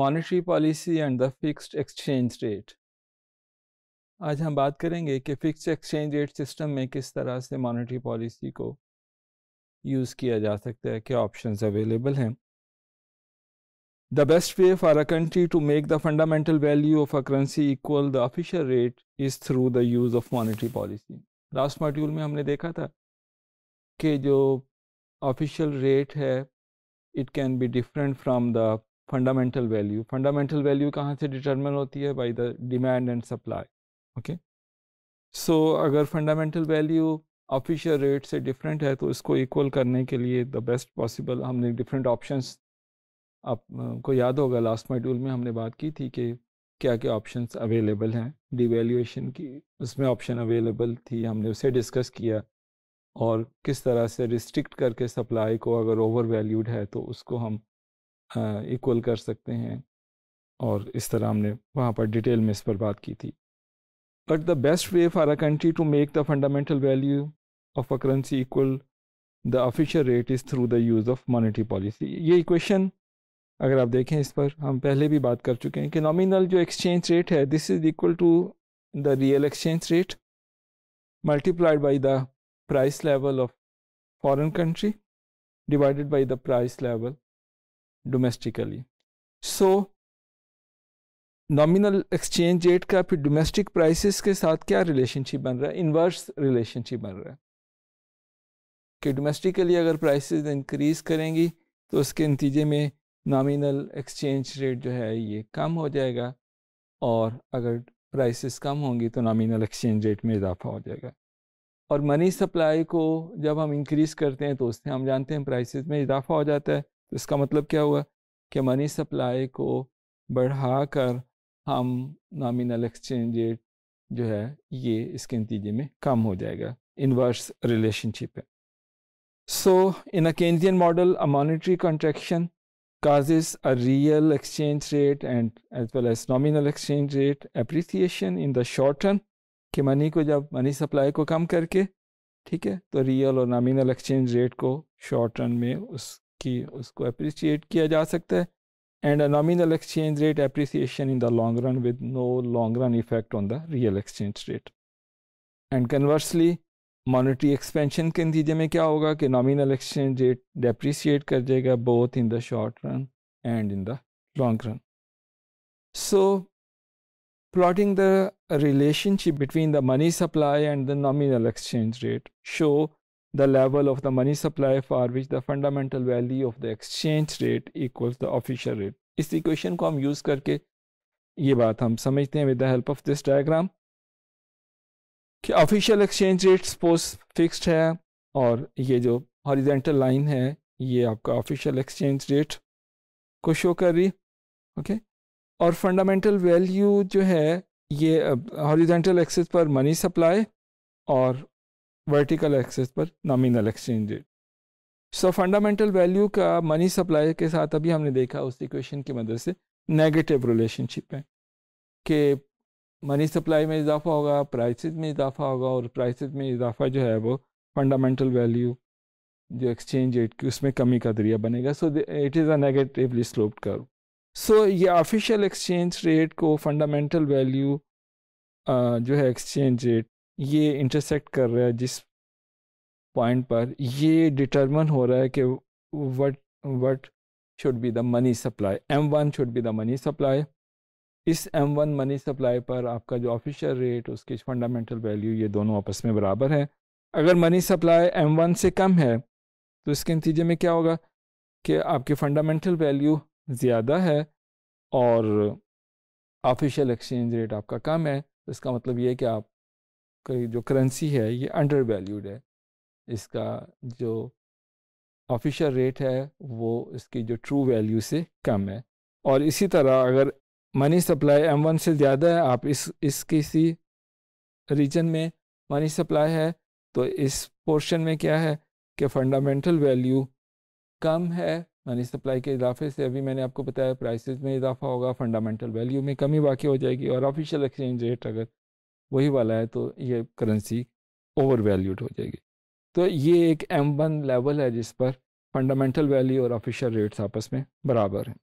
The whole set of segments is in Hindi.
Monetary policy and the fixed exchange rate आज हम बात करेंगे कि फिक्स्ड एक्सचेंज रेट सिस्टम में किस तरह से मॉनेटरी पॉलिसी को यूज़ किया जा सकता है क्या ऑप्शंस अवेलेबल हैं the best way for a country to make the fundamental value of a currency equal the official rate is through the use of monetary policy last module में हमने देखा था कि जो ऑफिशियल रेट है it can be different from the fundamental value fundamental value कहाँ से डिटर्मन होती है by the demand and supply okay so अगर फंडामेंटल वैल्यू ऑफिशियल रेट से डिफरेंट है तो इसको इक्वल करने के लिए द बेस्ट पॉसिबल हमने डिफरेंट ऑप्शंस आपको याद होगा लास्ट मॉड्यूल में हमने बात की थी कि क्या क्या ऑप्शंस अवेलेबल हैं डिवेल्यूएशन की उसमें ऑप्शन अवेलेबल थी हमने उसे डिस्कस किया और किस तरह से रिस्ट्रिक्ट करके सप्लाई को अगर ओवर वैल्यूड है तो उसको हम इक्वल कर सकते हैं और इस तरह हमने वहाँ पर डिटेल में इस पर बात की थी but the best way for a country to make the fundamental value of a currency equal the official rate is through the use of monetary policy ये इक्वेशन अगर आप देखें इस पर हम पहले भी बात कर चुके हैं कि नॉमिनल जो एक्सचेंज रेट है this is equal to the real exchange rate multiplied by the price level of foreign country divided by the price level domestically. So nominal exchange rate का फिर डोमेस्टिक prices के साथ क्या रिलेशनशिप बन रहा है inverse रिलेशनशिप बन रहा है कि डोमेस्टिकली अगर प्राइस इंक्रीज करेंगी तो उसके नतीजे में नामिनल एक्सचेंज रेट जो है ये कम हो जाएगा और अगर प्राइसेस कम होंगी तो नामिनल एक्सचेंज रेट में इजाफा हो जाएगा और मनी सप्लाई को जब हम इंक्रीज़ करते हैं तो उससे हम जानते हैं प्राइसेस में इजाफा हो जाता है तो इसका मतलब क्या हुआ कि मनी सप्लाई को बढ़ा कर हम नामिनल एक्सचेंज रेट जो है ये इसके नतीजे में कम हो जाएगा इनवर्स रिलेशनशिप है so in a Keynesian model a monetary contraction causes a real exchange rate and as well as nominal exchange rate appreciation in the short term कि मनी को जब मनी सप्लाई को कम करके ठीक है तो रियल और नॉमिनल एक्सचेंज रेट को शॉर्ट टर्म में उस कि उसको अप्रिसिएट किया जा सकता है and a nominal exchange rate appreciation in the long run with no long run effect on the real exchange rate and conversely monetary expansion के नतीजे में क्या होगा कि नॉमिनल एक्सचेंज रेट डेप्रिसिएट कर जाएगा both in the short run and in the long run so plotting the relationship between the money supply and the nominal exchange rate show the level of the money supply for which the fundamental value of the exchange rate equals the official rate इस इक्वेशन को हम यूज़ करके ये बात हम समझते हैं with the help of this diagram कि official exchange rate suppose fixed है और ये जो हॉरिजेंटल लाइन है ये आपका ऑफिशियल एक्सचेंज रेट को शो कर रही ओके okay? और फंडामेंटल वैल्यू जो है ये हॉरिजेंटल uh, एक्सिस पर मनी सप्लाई और वर्टिकल एक्सेस पर nominal exchange rate so fundamental value का मनी सप्लाई के साथ अभी हमने देखा उस इक्वेशन की मदद से नेगेटिव रिलेशनशिप है कि मनी सप्लाई में इजाफा होगा प्राइसेस में इजाफा होगा और प्राइसेस में इजाफा जो है वो फंडामेंटल वैल्यू जो एक्सचेंज रेट की उसमें कमी का जरिया बनेगा so it is a negatively sloped curve so ये ऑफिशियल एक्सचेंज रेट को फंडामेंटल वैल्यू जो है एक्सचेंज रेट ये इंटरसेक्ट कर रहा है जिस पॉइंट पर ये डिटर्मन हो रहा है कि what what should be the money supply M one should be the money supply इस एम वन मनी सप्लाई पर आपका जो ऑफिशियल रेट उसकी फंडामेंटल वैल्यू ये दोनों आपस में बराबर है अगर मनी सप्लाई एम वन से कम है तो इसके नतीजे में क्या होगा कि आपकी फंडामेंटल वैल्यू ज़्यादा है और ऑफिशियल एक्सचेंज रेट आपका कम है तो इसका मतलब ये है कि आप जो करेंसी है ये अंडर वैल्यूड है इसका जो ऑफिशियल रेट है वो इसकी जो ट्रू वैल्यू से कम है और इसी तरह अगर मनी सप्लाई एम वन से ज़्यादा है आप इस इस किसी रीजन में मनी सप्लाई है तो इस पोर्शन में क्या है कि फंडामेंटल वैल्यू कम है मनी सप्लाई के इजाफे से अभी मैंने आपको बताया प्राइसेस में इजाफा होगा फंडामेंटल वैल्यू में कमी बाकी हो जाएगी और ऑफिशियल एक्सचेंज रेट अगर वही वाला है तो ये करेंसी ओवर वैल्यूड हो जाएगी तो ये एक एम वन लेवल है जिस पर फंडामेंटल वैल्यू और ऑफिशियल रेट्स आपस में बराबर हैं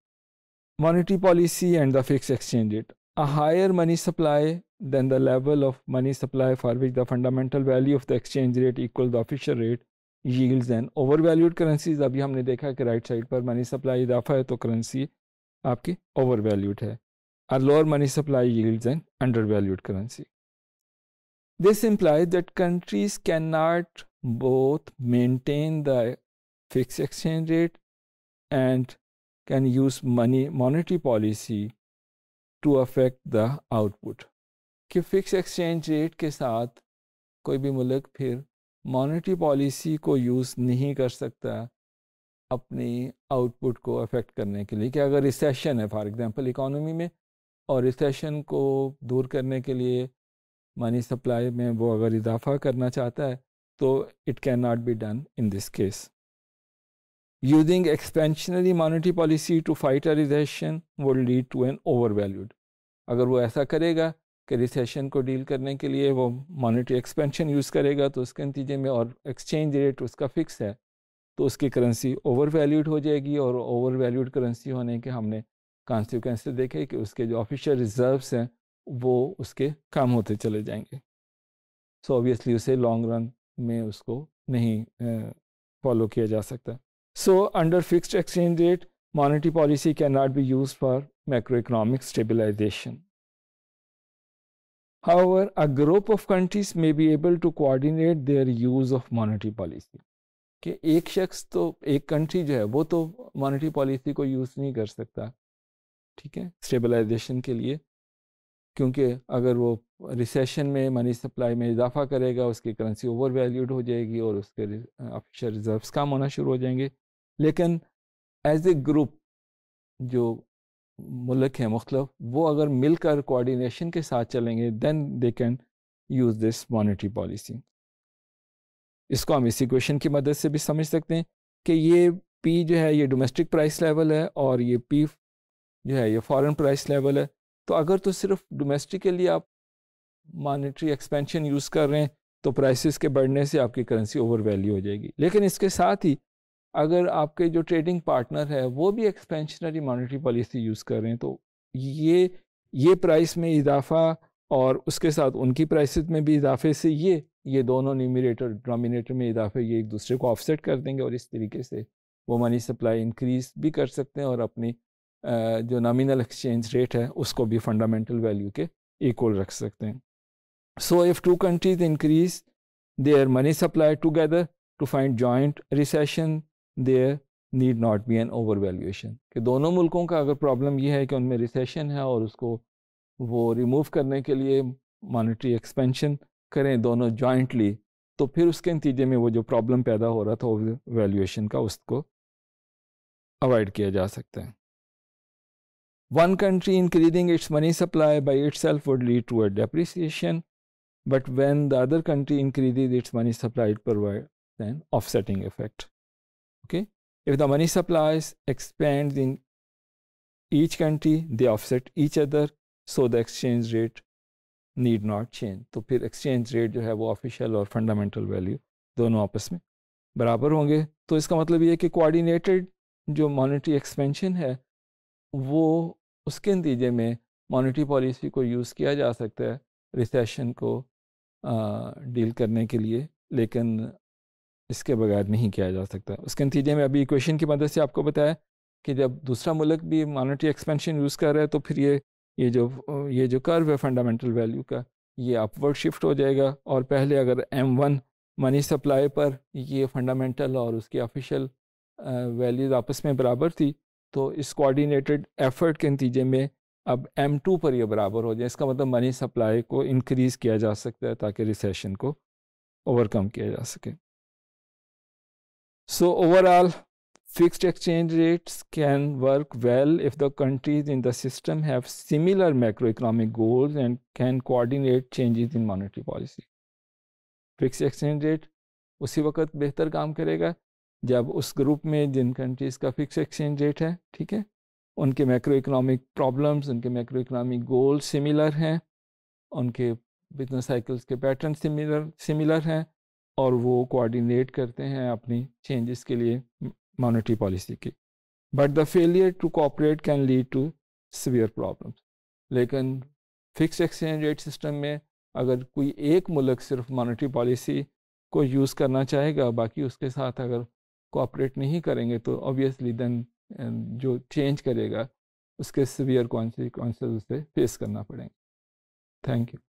monetary policy and the fix exchange rate a higher money supply than the level of money supply for which the fundamental value of the exchange rate equal the official rate yields and over valued currencies अभी हमने देखा कि राइट साइड पर मनी सप्लाई इजाफा है तो करेंसी आपकी ओवर वैल्यूड है और lower money supply yields and under valued currency This implies that countries cannot both maintain the fixed exchange rate and can use money monetary policy to affect the output कि फिक्स एक्सचेंज रेट के साथ कोई भी मुल्क फिर मॉनेटरी पॉलिसी को यूज़ नहीं कर सकता अपनी आउटपुट को अफेक्ट करने के लिए कि अगर रिसेशन है फॉर एग्जांपल इकोनॉमी में और रिसेशन को दूर करने के लिए मनी सप्लाई में वो अगर इजाफा करना चाहता है तो it can not be done in this case using expansionary monetary policy to fight a recession lead to an over valued अगर वो ऐसा करेगा कि रिसेशन को डील करने के लिए वो मॉनिटरी एक्सपेंशन यूज़ करेगा तो उसके नतीजे में और एक्सचेंज रेट उसका फ़िक्स है तो उसकी करेंसी ओवर वैल्यूड हो जाएगी और ओवर वैल्यूड करेंसी होने के हमने कॉन्सिक्वेंस देखे कि उसके जो ऑफिशियल रिज़र्व्स हैं वो उसके कम होते चले जाएंगे सो ऑब्वियसली उसे लॉन्ग रन में उसको नहीं फॉलो किया जा सकता so under fixed exchange rate monetary policy can not be use for macro economic stabilization however a group of countries may be able to coordinate their use of monetary policy कि एक शख्स तो एक कंट्री जो है वो तो मॉनिटरी पॉलिसी को यूज़ नहीं कर सकता ठीक है स्टेबलाइजेशन के लिए क्योंकि अगर वो रिसेशन में मनी सप्लाई में इजाफा करेगा उसकी करेंसी ओवर वैल्यूड हो जाएगी और उसके ऑफिशियल रिजर्व्स कम होना शुरू हो जाएंगे लेकिन एज ए ग्रुप जो मुल्क हैं मुख्तफ वो अगर मिलकर कोऑर्डिनेशन के साथ चलेंगे then they can use this monetary policy इसको हम इसी क्वेश्चन की मदद से भी समझ सकते हैं कि ये पी जो है ये डोमेस्टिक प्राइस लेवल है और ये पी जो है ये फॉरेन प्राइस लेवल है तो अगर तो सिर्फ डोमेस्टिक के लिए आप मॉनेटरी एक्सपेंशन यूज़ कर रहे हैं तो प्राइसेस के बढ़ने से आपकी करेंसी ओवर वैल्यू हो जाएगी लेकिन इसके साथ ही अगर आपके जो ट्रेडिंग पार्टनर है वो भी एक्सपेंशनरी मॉनेटरी पॉलिसी यूज़ कर रहे हैं तो ये ये प्राइस में इजाफा और उसके साथ उनकी प्राइसेस में भी इजाफे से ये ये दोनों न्यूमिनेटर डोमिनेटर में इजाफे ये एक दूसरे को ऑफसेट कर देंगे और इस तरीके से वो मनी सप्लाई इंक्रीज भी कर सकते हैं और अपनी जो नॉमिनल एक्सचेंज रेट है उसको भी फंडामेंटल वैल्यू के इक्वल रख सकते हैं so if two countries increase their money supply together to find joint recession there need not be an over valuation कि दोनों मुल्कों का अगर प्रॉब्लम यह है कि उनमें रिसेशन है और उसको वो रिमूव करने के लिए मॉनेटरी एक्सपेंशन करें दोनों जॉइंटली तो फिर उसके नतीजे में वो जो प्रॉब्लम पैदा हो रहा था वैल्यूएशन का उसको अवॉइड किया जा सकता है One country increasing its money supply by itself would lead to a depreciation, but when the other country increases its money supply, it provides an offsetting effect. Okay? If the money supplies expands in each country, they offset each other, so the exchange rate need not change. तो the exchange rate you have official or fundamental value both in opposite, बराबर होंगे तो इसका मतलब कि coordinated जो monetary expansion है वो उसके नतीजे में मॉनिटरी पॉलिसी को यूज़ किया जा सकता है रिसेशन को डील करने के लिए लेकिन इसके बगैर नहीं किया जा सकता उसके नतीजे में अभी इक्वेशन की मदद से आपको बताया कि जब दूसरा मुल्क भी मॉनिटरी एक्सपेंशन यूज़ कर रहा है तो फिर ये ये जो ये जो कर्व है फंडामेंटल वैल्यू का ये अपवर्ड शिफ्ट हो जाएगा और पहले अगर एम वन मनी सप्लाई पर ये फंडामेंटल और उसकी ऑफिशियल वैल्यूज़ आपस में बराबर थी तो इस कोऑर्डिनेटेड एफर्ट के नतीजे में अब एम टू पर यह बराबर हो जाए इसका मतलब मनी सप्लाई को इंक्रीज़ किया जा सकता है ताकि रिसेशन को ओवरकम किया जा सके so overall fixed exchange rates can work well if the countries in the system have similar macro economic goals and can coordinate changes in monetary policy fix exchange rate उसी वक्त बेहतर काम करेगा जब उस ग्रुप में जिन कंट्रीज़ का फिक्स एक्सचेंज रेट है ठीक है उनके मैक्रो इकोनॉमिक प्रॉब्लम्स उनके मैक्रो इकोनॉमिक गोल सिमिलर हैं उनके बिजनेस साइकिल्स के पैटर्न सिमिलर सिमिलर हैं और वो कोऑर्डिनेट करते हैं अपनी चेंजेस के लिए मॉनेटरी पॉलिसी की but the failure to cooperate can lead to severe problems लेकिन फिक्स एक्सचेंज रेट सिस्टम में अगर कोई एक मुल्क सिर्फ मॉनेटरी पॉलिसी को यूज़ करना चाहेगा बाकी उसके साथ अगर कोऑपरेट नहीं करेंगे तो ऑब्वियसली देन जो चेंज करेगा उसके सिवियर कॉन्सिक्वेंसेस उसे फेस करना पड़ेंगे थैंक यू